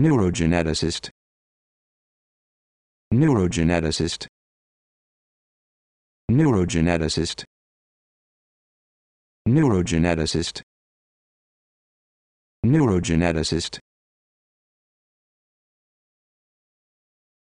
Neurogeneticist Neurogeneticist Neurogeneticist Neurogeneticist Neurogeneticist